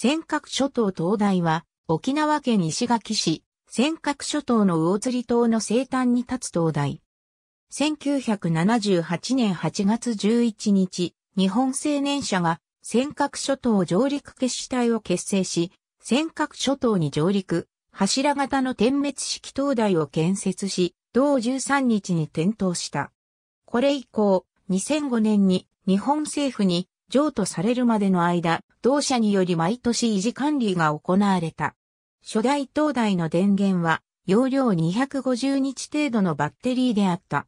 尖閣諸島灯台は、沖縄県石垣市、尖閣諸島の魚釣島の西端に立つ灯台。1978年8月11日、日本青年社が尖閣諸島上陸決死隊を結成し、尖閣諸島に上陸、柱型の点滅式灯台を建設し、同13日に点灯した。これ以降、2005年に日本政府に譲渡されるまでの間、同社により毎年維持管理が行われた。初代東大の電源は、容量250日程度のバッテリーであった。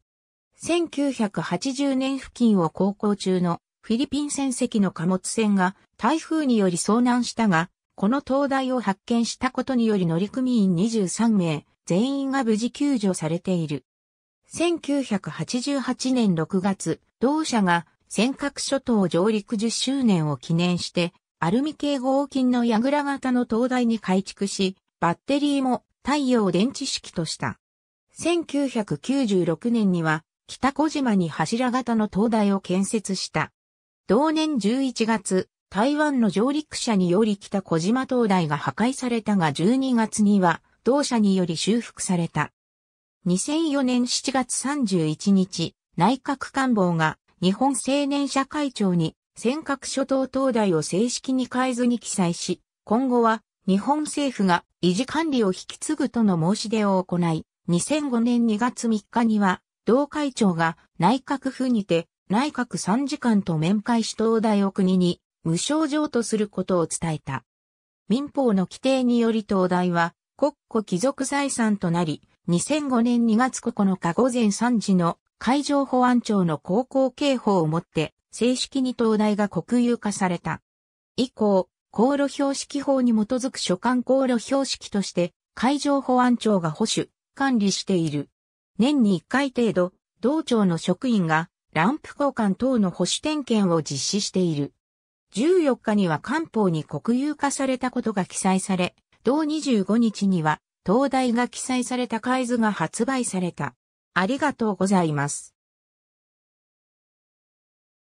1980年付近を航行中のフィリピン船籍の貨物船が台風により遭難したが、この灯台を発見したことにより乗組員23名、全員が無事救助されている。1988年6月、同社が尖閣諸島上陸10周年を記念して、アルミ系合金の櫓型の灯台に改築し、バッテリーも太陽電池式とした。1996年には、北小島に柱型の灯台を建設した。同年11月、台湾の上陸者により北小島灯台が破壊されたが12月には、同社により修復された。2004年7月31日、内閣官房が日本青年社会庁に尖閣諸島灯台を正式に変えずに記載し、今後は日本政府が維持管理を引き継ぐとの申し出を行い、2005年2月3日には、同会長が内閣府にて内閣参事官と面会し東大を国に無償譲渡することを伝えた。民法の規定により東大は国庫貴族財産となり、2005年2月9日午前3時の海上保安庁の航行警報をもって、正式に灯台が国有化された。以降、航路標識法に基づく所管航路標識として、海上保安庁が保守、管理している。年に1回程度、同庁の職員が、ランプ交換等の保守点検を実施している。14日には官報に国有化されたことが記載され、同25日には、灯台が記載された海図が発売された。ありがとうございます。